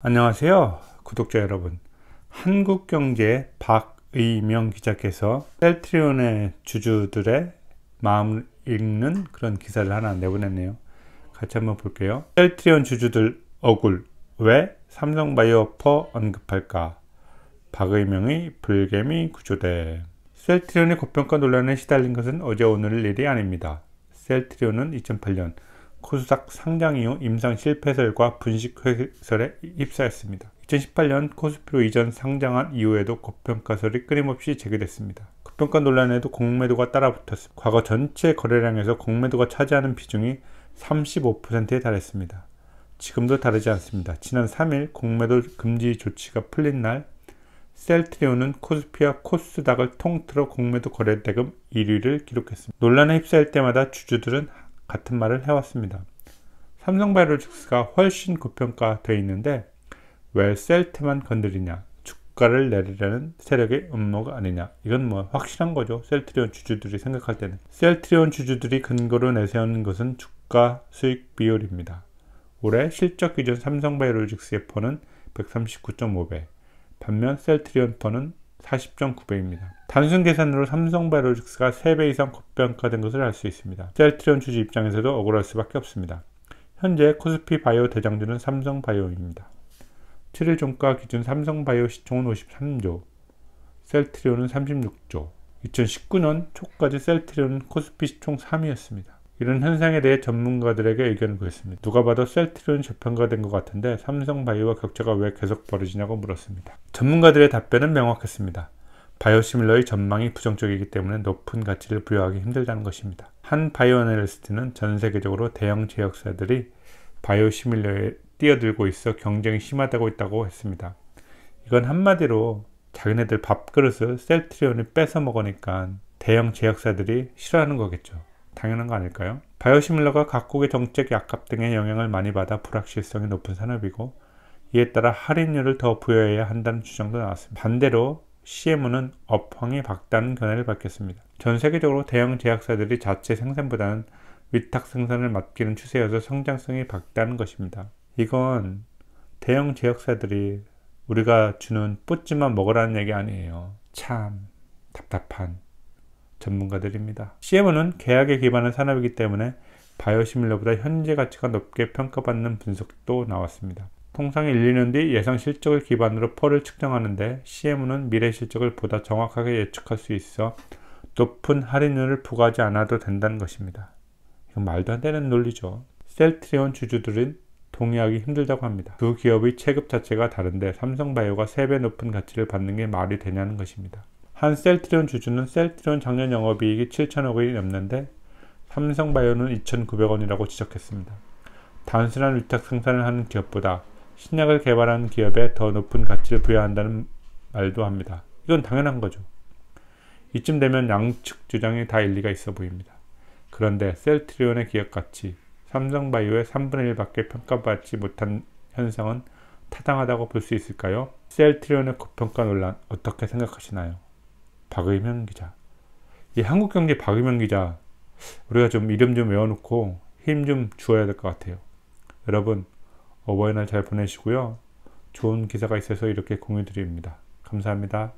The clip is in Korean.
안녕하세요 구독자 여러분 한국경제 박의명 기자께서 셀트리온의 주주들의 마음을 읽는 그런 기사를 하나 내보냈네요 같이 한번 볼게요 셀트리온 주주들 억울 왜 삼성바이오퍼 언급할까 박의명의 불개미 구조대 셀트리온의 고평가 논란에 시달린 것은 어제 오늘 일이 아닙니다 셀트리온은 2008년 코스닥 상장 이후 임상 실패설과 분식 회설에 휩싸였습니다. 2018년 코스피로 이전 상장한 이후에도 고평가설이 끊임없이 제기됐습니다. 고평가 논란에도 공매도가 따라붙었습니다. 과거 전체 거래량에서 공매도가 차지하는 비중이 35%에 달했습니다. 지금도 다르지 않습니다. 지난 3일 공매도 금지 조치가 풀린 날 셀트리온은 코스피와 코스닥을 통틀어 공매도 거래대금 1위를 기록했습니다. 논란에 휩싸일 때마다 주주들은 같은 말을 해왔습니다. 삼성 바이오로직스가 훨씬 고평가되어 있는데 왜 셀트만 건드리냐 주가를 내리려는 세력의 음모가 아니냐 이건 뭐 확실한 거죠 셀트리온 주주들이 생각할 때는 셀트리온 주주들이 근거로 내세우는 것은 주가 수익 비율입니다 올해 실적 기준 삼성바이오로직스의 폰은 139.5배 반면 셀트리온 폰은 40.9배입니다. 단순 계산으로 삼성바이오로직스가 3배 이상 고평가된 것을 알 수 있습니다. 셀트리온 주주 입장에서도 억울할 수밖에 없습니다. 현재 코스피 바이오 대장주는 삼성바이오입니다. 7일 종가 기준 삼성바이오 시총은 53조, 셀트리온은 36조, 2019년 초까지 셀트리온은 코스피 시총 3위였습니다. 이런 현상에 대해 전문가들에게 의견을 구했습니다. 누가 봐도 셀트리온 재평가된 것 같은데 삼성바이오와 격차가 왜 계속 벌어지냐고 물었습니다. 전문가들의 답변은 명확했습니다. 바이오시밀러의 전망이 부정적이기 때문에 높은 가치를 부여하기 힘들다는 것입니다. 한 바이오애널리스트는 전 세계적으로 대형 제약사들이 바이오시밀러에 뛰어들고 있어 경쟁이 심하다고 있다고 했습니다. 이건 한마디로 자기네들 밥그릇을 셀트리온이 뺏어 먹으니까 대형 제약사들이 싫어하는 거겠죠. 당연한 거 아닐까요? 바이오시밀러가 각국의 정책 약값 등의 영향을 많이 받아 불확실성이 높은 산업이고 이에 따라 할인율을 더 부여해야 한다는 주장도 나왔습니다. 반대로 CMO는 업황이 밝다는 견해를 밝혔습니다. 전 세계적으로 대형 제약사들이 자체 생산보다는 위탁 생산을 맡기는 추세여서 성장성이 밝다는 것입니다. 이건 대형 제약사들이 우리가 주는 뿌찌만 먹으라는 얘기 아니에요. 참 답답한 전문가들입니다. CMO는 계약에 기반한 산업이기 때문에 바이오시밀러보다 현재 가치가 높게 평가받는 분석도 나왔습니다. 통상 1, 2년 뒤 예상 실적을 기반으로 펄을 측정하는데 CMO는 미래 실적을 보다 정확하게 예측할 수 있어 높은 할인율을 부과하지 않아도 된다는 것입니다. 이건 말도 안 되는 논리죠. 셀트리온 주주들은 동의하기 힘들다고 합니다. 두 기업의 체급 자체가 다른데 삼성바이오가 3배 높은 가치를 받는 게 말이 되냐는 것입니다. 한 셀트리온 주주는 셀트리온 작년 영업이익이 7천억 원이 넘는데 삼성바이오는 2,900원이라고 지적했습니다. 단순한 위탁 생산을 하는 기업보다 신약을 개발하는 기업에 더 높은 가치를 부여한다는 말도 합니다. 이건 당연한 거죠. 이쯤 되면 양측 주장이 다 일리가 있어 보입니다. 그런데 셀트리온의 기업 가치, 삼성바이오의 3분의 1밖에 평가받지 못한 현상은 타당하다고 볼 수 있을까요? 셀트리온의 고평가 논란 어떻게 생각하시나요? 박의명 기자. 이 한국경제 박의명 기자 우리가 좀 이름 좀 외워놓고 힘 좀 주어야 될 것 같아요. 여러분 어버이날 잘 보내시고요. 좋은 기사가 있어서 이렇게 공유드립니다. 감사합니다.